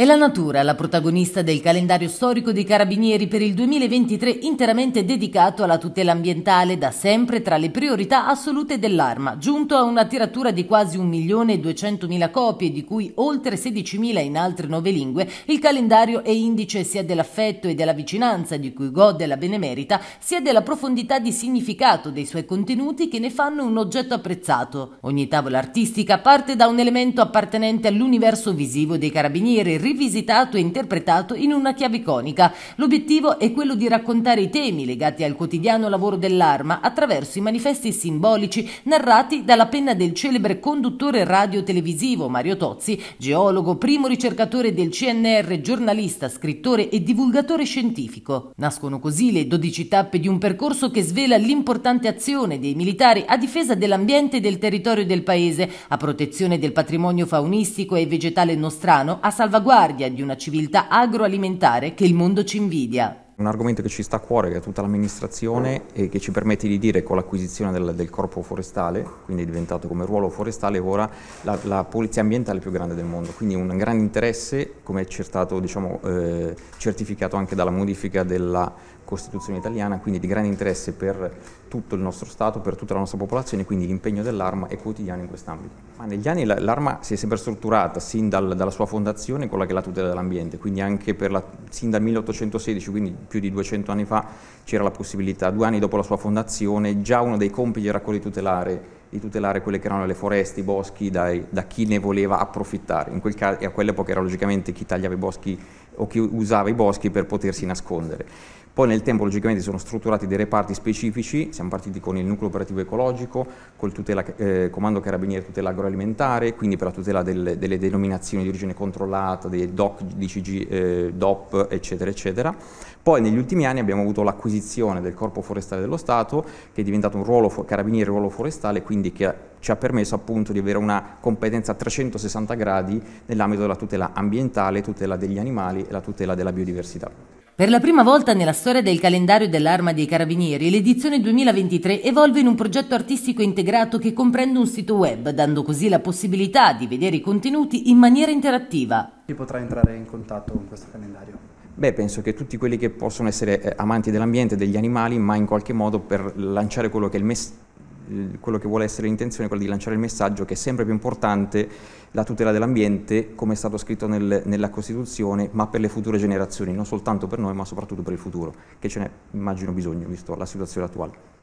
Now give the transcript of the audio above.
È la natura la protagonista del calendario storico dei Carabinieri per il 2023 interamente dedicato alla tutela ambientale, da sempre tra le priorità assolute dell'arma, giunto a una tiratura di quasi 1.200.000 copie, di cui oltre 16.000 in altre nove lingue. Il calendario è indice sia dell'affetto e della vicinanza di cui gode la benemerita, sia della profondità di significato dei suoi contenuti che ne fanno un oggetto apprezzato. Ogni tavola artistica parte da un elemento appartenente all'universo visivo dei Carabinieri rivisitato e interpretato in una chiave iconica. L'obiettivo è quello di raccontare i temi legati al quotidiano lavoro dell'arma attraverso i manifesti simbolici narrati dalla penna del celebre conduttore radio-televisivo Mario Tozzi, geologo, primo ricercatore del CNR, giornalista, scrittore e divulgatore scientifico. Nascono così le 12 tappe di un percorso che svela l'importante azione dei militari a difesa dell'ambiente e del territorio del paese, a protezione del patrimonio faunistico e vegetale nostrano, a salvaguardia all'avanguardia di una civiltà agroalimentare che il mondo ci invidia. Un argomento che ci sta a cuore, che è tutta l'amministrazione e che ci permette di dire con l'acquisizione del, del, corpo forestale, quindi è diventato come ruolo forestale ora la, la, polizia ambientale più grande del mondo, quindi un grande interesse come è certato, diciamo, eh, certificato anche dalla modifica della Costituzione italiana, quindi di grande interesse per tutto il nostro Stato, per tutta la nostra popolazione, quindi l'impegno dell'arma è quotidiano in quest'ambito. Ma negli anni l'arma si è sempre strutturata, sin dal, dalla sua fondazione, quella che è la tutela dell'ambiente, quindi anche la, sin dal 1816, quindi più di 200 anni fa, c'era la possibilità, due anni dopo la sua fondazione, già uno dei compiti era quello di tutelare di tutelare quelle che erano le foreste, i boschi, dai, da chi ne voleva approfittare. In quel caso, a quell'epoca era logicamente chi tagliava i boschi o chi usava i boschi per potersi nascondere. Poi nel tempo logicamente sono strutturati dei reparti specifici, siamo partiti con il nucleo operativo ecologico, col tutela, eh, comando carabinieri tutela agroalimentare, quindi per la tutela del, delle denominazioni di origine controllata, dei DOC, DCG, eh, DOP, eccetera, eccetera. Poi negli ultimi anni abbiamo avuto l'acquisizione del Corpo Forestale dello Stato, che è diventato un ruolo carabinieri ruolo forestale, quindi che ci ha permesso appunto di avere una competenza a 360 gradi nell'ambito della tutela ambientale, tutela degli animali e la tutela della biodiversità. Per la prima volta nella storia del calendario dell'Arma dei Carabinieri, l'edizione 2023 evolve in un progetto artistico integrato che comprende un sito web, dando così la possibilità di vedere i contenuti in maniera interattiva. Chi potrà entrare in contatto con questo calendario? Beh, penso che tutti quelli che possono essere eh, amanti dell'ambiente, degli animali, ma in qualche modo per lanciare quello che, il mes- quello che vuole essere l'intenzione, quello di lanciare il messaggio che è sempre più importante la tutela dell'ambiente come è stato scritto nel, nella Costituzione, ma per le future generazioni, non soltanto per noi, ma soprattutto per il futuro, che ce n'è, immagino, bisogno, visto la situazione attuale.